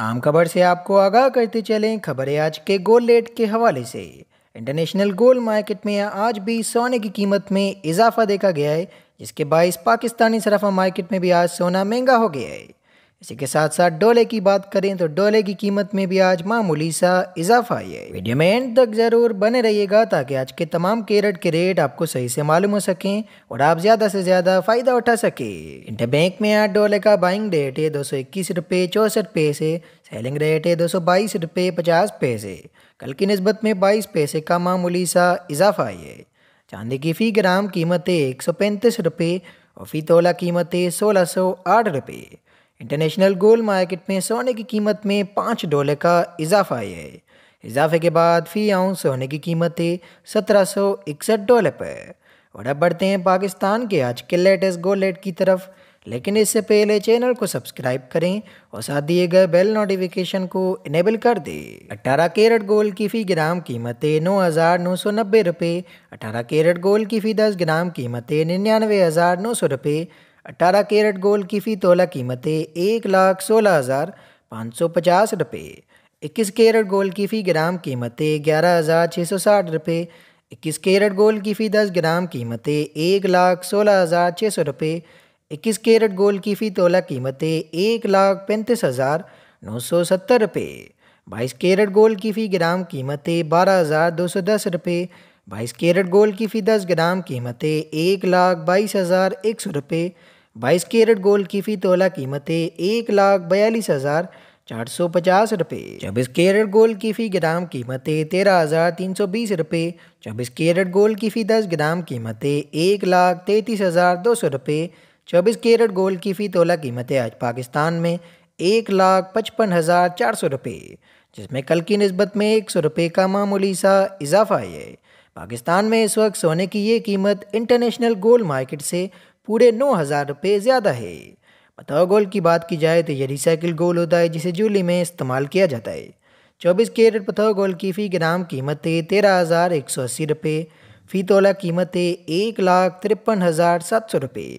आम खबर से आपको आगाह करते चलें खबरें आज के गोल रेट के हवाले से इंटरनेशनल गोल्ड मार्केट में आज भी सोने की कीमत में इजाफा देखा गया है जिसके बायस पाकिस्तानी सराफा मार्केट में भी आज सोना महंगा हो गया है इसी के साथ साथ डोले की बात करें तो डोले की कीमत में भी आज मामूली सा इजाफा है वीडियो में एंड तक जरूर बने रहिएगा ताकि आज के तमाम केरट के रेट आपको सही से मालूम हो सकें और आप ज्यादा से ज्यादा फायदा उठा सके इंटर बैंक में आज डोले का बाइंग रेट है दो सौ इक्कीस रुपये पैसे सेलिंग रेट है दो सौ बाईस रुपये पचास पैसे कल की नस्बत में बाईस पैसे का मामूली सा इजाफा है चांदी की फी ग्राम कीमतें एक सौ पैंतीस रुपये और फी तोला कीमतें सोलह सौ आठ रुपये इंटरनेशनल गोल्ड मार्केट में सोने की कीमत में पाँच डॉलर का इजाफा आया है इजाफे के बाद फी आउंस सोने की कीमत है सत्रह सौ इकसठ डॉलर पर और अब बढ़ते हैं पाकिस्तान के आज के लेटेस्ट गोल्ड रेट की तरफ लेकिन इससे पहले चैनल को सब्सक्राइब करें और साथ दिए गए बेल नोटिफिकेशन को इनेबल कर दें अठारह कैरेट गोल्ड की फ़ी ग्राम कीमत है नौ हज़ार नौ सौ नब्बे रुपये अठारह कैरेट गोल्ड की फ़ी दस ग्राम कीमत है निन्यानवे हज़ार नौ सौ रुपये अठारह कैरेट गोल्ड की फ़ी तोला कीमतें एक लाख सोलह हज़ार पाँच सौ पचास रुपये इक्कीस कैरेट गोल्ड की फ़ी ग्राम कीमतें ग्यारह हज़ार छः सौ साठ रुपये इक्कीस कैरेट गोल्ड की फ़ी दस ग्राम कीमतें एक लाख सोलह हज़ार छः सौ रुपये इक्कीस कैरेट गोल्ड की फ़ी तोला कीमतें एक लाख पैंतीस हज़ार नौ सौ सत्तर रुपये बाईस कैरेट गोल्ड की फ़ी ग्राम कीमतें बारह हज़ार दो सौ दस रुपये बाईस कैरेट गोल्ड की फ़ी दस ग्राम कीमतें एक लाख बाईस हज़ार एक सौ रुपये बाईस कैरेट गोल्ड की फी तोला कीमत है एक लाख बयालीस हज़ार चार सौ पचास रुपये चौबीस कैरेट गोल्ड की फी ग्राम कीमत है तेरह हज़ार तीन सौ बीस रुपये चौबीस कैरेट गोल्ड की फी दस ग्राम कीमत है एक लाख तैंतीस हज़ार दो सौ रुपये चौबीस कैरेट गोल्ड की फी तोला कीमत है आज पाकिस्तान में एक लाख पचपन हज़ार चार सौ रुपये जिसमें कल की नस्बत में एक सौ रुपये का मामूली सा इजाफा है पाकिस्तान में इस वक्त सोने की ये कीमत इंटरनेशनल गोल्ड मार्केट से पूरे नौ हज़ार रुपये ज़्यादा है बताओ गोल की बात की जाए तो यह रिसाइकिल गोल होता है जिसे जूली में इस्तेमाल किया जाता है चौबीस कैरेट पथाओ गोल की फ़ी ग्राम कीमत है तेरह हज़ार एक सौ अस्सी रुपये फ़ी तोला कीमत है एक लाख तिरपन हज़ार सात सौ रुपये